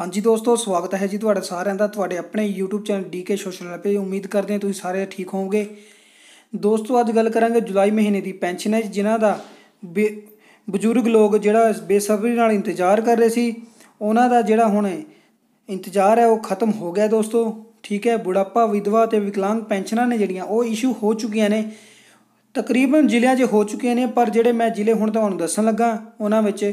ਹਾਂਜੀ ਦੋਸਤੋ ਸਵਾਗਤ ਹੈ ਜੀ ਤੁਹਾਡਾ ਸਾਰਿਆਂ ਦਾ ਤੁਹਾਡੇ ਆਪਣੇ YouTube channel DK social help ਉਮੀਦ ਕਰਦੇ ਹਾਂ ਤੁਸੀਂ ਸਾਰੇ ਠੀਕ ਹੋਵੋਗੇ ਦੋਸਤੋ ਅੱਜ ਗੱਲ ਕਰਾਂਗੇ ਜੁਲਾਈ ਮਹੀਨੇ ਦੀ ਪੈਨਸ਼ਨ ਹੈ ਜਿਨ੍ਹਾਂ ਦਾ ਬਜ਼ੁਰਗ ਲੋਕ ਜਿਹੜਾ ਬੇਸਬਰੀ ਨਾਲ ਇੰਤਜ਼ਾਰ ਕਰ ਰਹੇ ਸੀ ਉਹਨਾਂ ਦਾ ਜਿਹੜਾ ਹੁਣ ਇੰਤਜ਼ਾਰ ਹੈ ਉਹ ਖਤਮ ਹੋ ਗਿਆ ਦੋਸਤੋ ਠੀਕ ਹੈ ਬੁਢਾਪਾ ਵਿਧਵਾ ਤੇ ਵਿਕਲਾਂਗ ਪੈਨਸ਼ਨਾਂ ਨੇ ਜਿਹੜੀਆਂ ਉਹ ਇਸ਼ੂ ਹੋ ਚੁੱਕੀਆਂ ਨੇ ਤਕਰੀਬਨ ਜ਼ਿਲ੍ਹਿਆਂ 'ਚ ਹੋ ਚੁੱਕੀਆਂ ਨੇ ਪਰ ਜਿਹੜੇ ਮੈਂ ਜ਼ਿਲ੍ਹੇ ਹੁਣ ਤੁਹਾਨੂੰ ਦੱਸਣ ਲੱਗਾ ਉਹਨਾਂ ਵਿੱਚ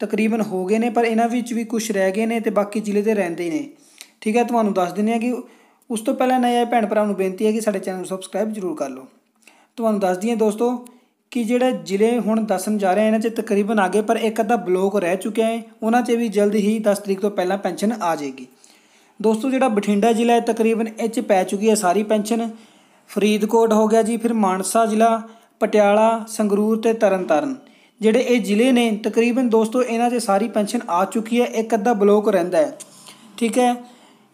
ਤਕਰੀਬਨ ਹੋ ਗਏ ਨੇ ਪਰ ਇਹਨਾਂ ਵਿੱਚ ਵੀ ਕੁਝ ਰਹਿ ਗਏ ਨੇ ਤੇ ਬਾਕੀ ਜ਼ਿਲ੍ਹੇ ਦੇ ਰਹਿੰਦੇ ਨੇ ਠੀਕ ਹੈ ਤੁਹਾਨੂੰ ਦੱਸ ਦਿੰਦੇ ਆ ਕਿ ਉਸ ਤੋਂ ਪਹਿਲਾਂ ਨਏ ਭੈਣ ਭਰਾ ਨੂੰ ਬੇਨਤੀ ਹੈ ਕਿ ਸਾਡੇ ਚੈਨਲ ਨੂੰ ਸਬਸਕ੍ਰਾਈਬ ਜ਼ਰੂਰ ਕਰ ਲਓ ਤੁਹਾਨੂੰ ਦੱਸ ਦਈਏ ਦੋਸਤੋ ਕਿ ਜਿਹੜੇ ਜ਼ਿਲ੍ਹੇ ਹੁਣ ਦੱਸਣ ਜਾ ਰਹੇ ਇਹਨਾਂ 'ਚ ਤਕਰੀਬਨ ਆਗੇ ਪਰ ਇੱਕ ਅੱਧਾ ਬਲੋਕ ਰਹਿ ਚੁੱਕਿਆ ਹੈ ਉਹਨਾਂ 'ਚ ਵੀ ਜਲਦ ਹੀ 10 ਤਰੀਕ ਤੋਂ ਪਹਿਲਾਂ ਪੈਨਸ਼ਨ ਆ ਜਾਏਗੀ ਦੋਸਤੋ ਜਿਹੜਾ ਬਠਿੰਡਾ ਜ਼ਿਲ੍ਹਾ ਹੈ ਤਕਰੀਬਨ ਇਹ 'ਚ ਪੈ ਚੁੱਕੀ ਹੈ ਸਾਰੀ ਪੈਨਸ਼ਨ ਫਰੀਦਕੋਟ ਹੋ ਗਿਆ ਜੀ ਫਿਰ ਮਾਨਸਾ ਜ਼ਿਲ੍ਹਾ ਪਟਿਆਲਾ ਸੰਗਰੂਰ ਤੇ ਤਰਨਤਾਰਨ ਜਿਹੜੇ ਇਹ ਜ਼ਿਲ੍ਹੇ ਨੇ ਤਕਰੀਬਨ ਦੋਸਤੋ ਇਹਨਾਂ 'ਚ ਸਾਰੀ ਪੈਨਸ਼ਨ ਆ ਚੁੱਕੀ ਹੈ ਇੱਕ ਅੱਧਾ ਬਲੋਕ ਰਹਿੰਦਾ ਹੈ ਠੀਕ ਹੈ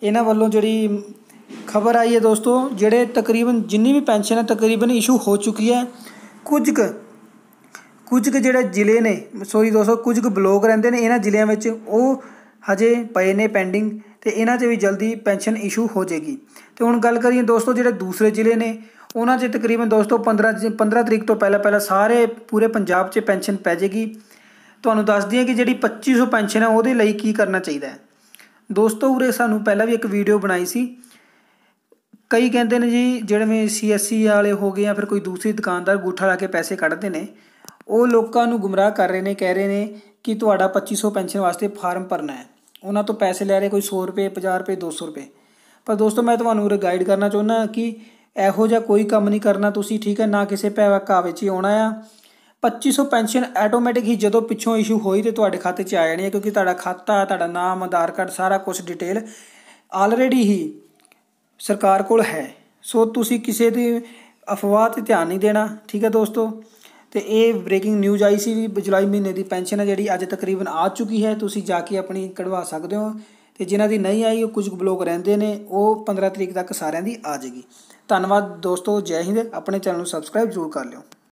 ਇਹਨਾਂ ਵੱਲੋਂ ਜਿਹੜੀ ਖਬਰ ਆਈ ਹੈ ਦੋਸਤੋ ਜਿਹੜੇ ਤਕਰੀਬਨ ਜਿੰਨੀ ਵੀ ਪੈਨਸ਼ਨ ਹੈ ਤਕਰੀਬਨ ਇਸ਼ੂ ਹੋ ਚੁੱਕੀ ਹੈ ਕੁਝ ਕੁਝ ਕੁ ਜਿਹੜੇ ਜ਼ਿਲ੍ਹੇ ਨੇ ਸੋਰੀ ਦੋਸਤੋ ਕੁਝ ਕੁ ਬਲੋਕ ਰਹਿੰਦੇ ਨੇ ਇਹਨਾਂ ਜ਼ਿਲ੍ਹਿਆਂ ਵਿੱਚ ਉਹ ਹਜੇ ਪਏ ਨੇ ਪੈਂਡਿੰਗ ਤੇ ਇਹਨਾਂ 'ਚ ਵੀ ਜਲਦੀ ਪੈਨਸ਼ਨ ਇਸ਼ੂ ਹੋ ਜਾਏਗੀ ਤੇ ਹੁਣ ਗੱਲ ਕਰੀਏ ਦੋਸਤੋ ਜਿਹੜੇ ਦੂਸਰੇ ਜ਼ਿਲ੍ਹੇ ਨੇ ਉਹਨਾਂ 'ਚ ਤਕਰੀਬਨ ਦੋਸਤੋ 15 15 ਤਰੀਕ ਤੋਂ ਪਹਿਲਾਂ ਪਹਿਲਾਂ ਸਾਰੇ ਪੂਰੇ ਪੰਜਾਬ 'ਚ ਪੈਨਸ਼ਨ ਪੈ ਜੇਗੀ ਤੁਹਾਨੂੰ ਦੱਸ ਦਈਏ ਕਿ ਜਿਹੜੀ 2500 ਪੈਨਸ਼ਨ ਹੈ ਉਹਦੇ ਲਈ ਕੀ ਕਰਨਾ ਚਾਹੀਦਾ ਹੈ ਦੋਸਤੋ ਉਰੇ ਸਾਨੂੰ ਪਹਿਲਾਂ ਵੀ ਇੱਕ ਵੀਡੀਓ ਬਣਾਈ ਸੀ ਕਈ ਕਹਿੰਦੇ ਨੇ ਜੀ ਜਿਹੜੇ ਸੀਐਸਸੀ ਵਾਲੇ ਹੋ ਗਏ ਜਾਂ ਫਿਰ ਕੋਈ ਦੂਸਰੀ ਦੁਕਾਨਦਾਰ ਗੁੱਠਾ ਲਾ ਕੇ ਪੈਸੇ ਕੱਢਦੇ ਨੇ ਉਹ ਲੋਕਾਂ ਨੂੰ ਗੁੰਮਰਾਹ ਕਰ ਰਹੇ ਨੇ ਕਹਿ ਰਹੇ ਨੇ ਕਿ ਤੁਹਾਡਾ 2500 ਪੈਨਸ਼ਨ ਵਾਸਤੇ ਫਾਰਮ ਭਰਨਾ ਹੈ ਉਹਨਾਂ ਤੋਂ ਪੈਸੇ ਲੈ ਰਹੇ ਕੋਈ 100 ਰੁਪਏ 50 ਰੁਪਏ 200 ਰੁਪਏ ਪਰ ਦੋਸਤੋ ਮੈਂ ਤੁਹਾਨੂੰ ਉਰੇ ਗਾਈਡ ਕਰਨਾ ਚਾਹੁੰਦਾ ਕਿ ਇਹੋ ਜਿਹਾ ਕੋਈ ਕੰਮ ਨਹੀਂ ਕਰਨਾ ਤੁਸੀਂ ਠੀਕ ਹੈ ਨਾ ਕਿਸੇ ਪੈਵਕਾ ਵਿੱਚ ਹੀ ਆਉਣਾ ਆ 2500 ਪੈਨਸ਼ਨ ਆਟੋਮੈਟਿਕ ਹੀ ਜਦੋਂ ਪਿੱਛੋਂ ਇਸ਼ੂ ਹੋਈ ਤੇ ਤੁਹਾਡੇ ਖਾਤੇ 'ਚ ਆ ਜਾਣੀ ਹੈ ਕਿਉਂਕਿ ਤੁਹਾਡਾ ਖਾਤਾ ਤੁਹਾਡਾ ਨਾਮ ਆਧਾਰ ਕਾਰਡ ਸਾਰਾ ਕੁਝ ਡਿਟੇਲ ਆਲਰੇਡੀ ਹੀ ਸਰਕਾਰ ਕੋਲ ਹੈ ਸੋ ਤੁਸੀਂ ਕਿਸੇ ਦੀ ਅਫਵਾਹ ਤੇ ਧਿਆਨ ਨਹੀਂ ਦੇਣਾ ਠੀਕ ਹੈ ਦੋਸਤੋ ਤੇ ਇਹ ਬ੍ਰੇਕਿੰਗ ਨਿਊਜ਼ ਆਈ ਸੀ ਵੀ ਜੁਲਾਈ ਮਹੀਨੇ ਦੀ ਪੈਨਸ਼ਨ ਹੈ ਜਿਹੜੀ ਅੱਜ ਤਕਰੀਬਨ ਆ ਚੁੱਕੀ ਹੈ ਤੁਸੀਂ ਜਾ ਕੇ ਆਪਣੀ ਕਢਵਾ ਸਕਦੇ ਹੋ ਤੇ ਜਿਨ੍ਹਾਂ ਦੀ ਨਹੀਂ ਆਈ ਉਹ ਕੁਝ ਬਲੌਗ ਰਹਿੰਦੇ ਨੇ ਉਹ 15 ਤਰੀਕ ਤੱਕ ਸਾਰਿਆਂ ਦੀ ਆ ਜਾਏਗੀ ਧੰਨਵਾਦ ਦੋਸਤੋ ਜੈ ਹਿੰਦ ਆਪਣੇ ਚੈਨਲ ਨੂੰ ਸਬਸਕ੍ਰਾਈਬ ਜ਼ਰੂਰ ਕਰ ਲਿਓ